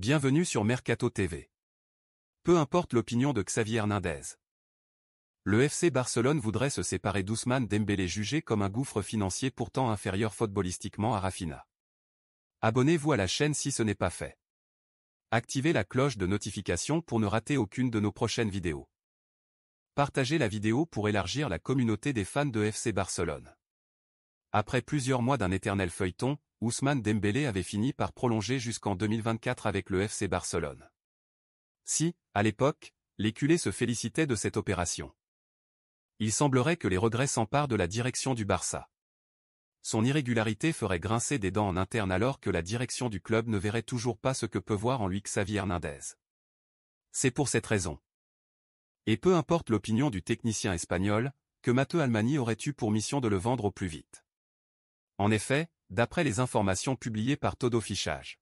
Bienvenue sur Mercato TV. Peu importe l'opinion de Xavier Hernandez. Le FC Barcelone voudrait se séparer d'Ousmane Dembélé jugé comme un gouffre financier pourtant inférieur footballistiquement à Rafinha. Abonnez-vous à la chaîne si ce n'est pas fait. Activez la cloche de notification pour ne rater aucune de nos prochaines vidéos. Partagez la vidéo pour élargir la communauté des fans de FC Barcelone. Après plusieurs mois d'un éternel feuilleton, Ousmane Dembélé avait fini par prolonger jusqu'en 2024 avec le FC Barcelone. Si, à l'époque, l'éculé se félicitait de cette opération. Il semblerait que les regrets s'emparent de la direction du Barça. Son irrégularité ferait grincer des dents en interne alors que la direction du club ne verrait toujours pas ce que peut voir en lui Xavier Hernandez. C'est pour cette raison. Et peu importe l'opinion du technicien espagnol, que Matteo Almani aurait eu pour mission de le vendre au plus vite. En effet, d'après les informations publiées par Todo Fichage.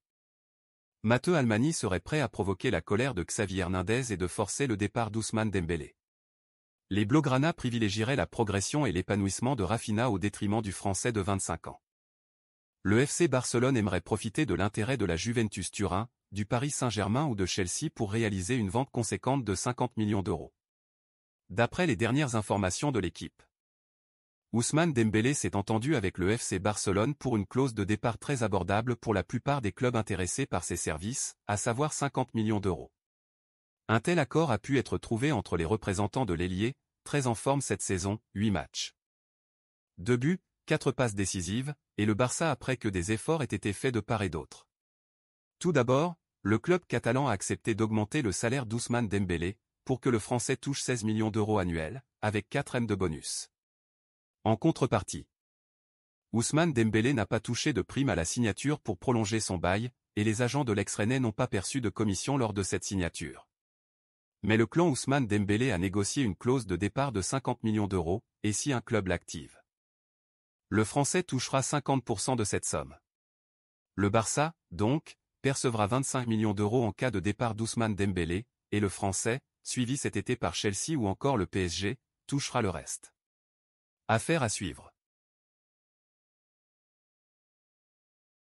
Matteo Almani serait prêt à provoquer la colère de Xavier Hernandez et de forcer le départ d'Ousmane Dembélé. Les Blaugrana privilégieraient la progression et l'épanouissement de Rafinha au détriment du Français de 25 ans. Le FC Barcelone aimerait profiter de l'intérêt de la Juventus Turin, du Paris Saint-Germain ou de Chelsea pour réaliser une vente conséquente de 50 millions d'euros. D'après les dernières informations de l'équipe, Ousmane Dembélé s'est entendu avec le FC Barcelone pour une clause de départ très abordable pour la plupart des clubs intéressés par ses services, à savoir 50 millions d'euros. Un tel accord a pu être trouvé entre les représentants de l'ailier, très en forme cette saison, 8 matchs. 2 buts, 4 passes décisives, et le Barça après que des efforts aient été faits de part et d'autre. Tout d'abord, le club catalan a accepté d'augmenter le salaire d'Ousmane Dembélé, pour que le Français touche 16 millions d'euros annuels, avec 4 M de bonus. En contrepartie, Ousmane Dembélé n'a pas touché de prime à la signature pour prolonger son bail, et les agents de l'ex-rennais n'ont pas perçu de commission lors de cette signature. Mais le clan Ousmane Dembélé a négocié une clause de départ de 50 millions d'euros, et si un club l'active. Le Français touchera 50% de cette somme. Le Barça, donc, percevra 25 millions d'euros en cas de départ d'Ousmane Dembélé, et le Français, suivi cet été par Chelsea ou encore le PSG, touchera le reste. Affaire à suivre.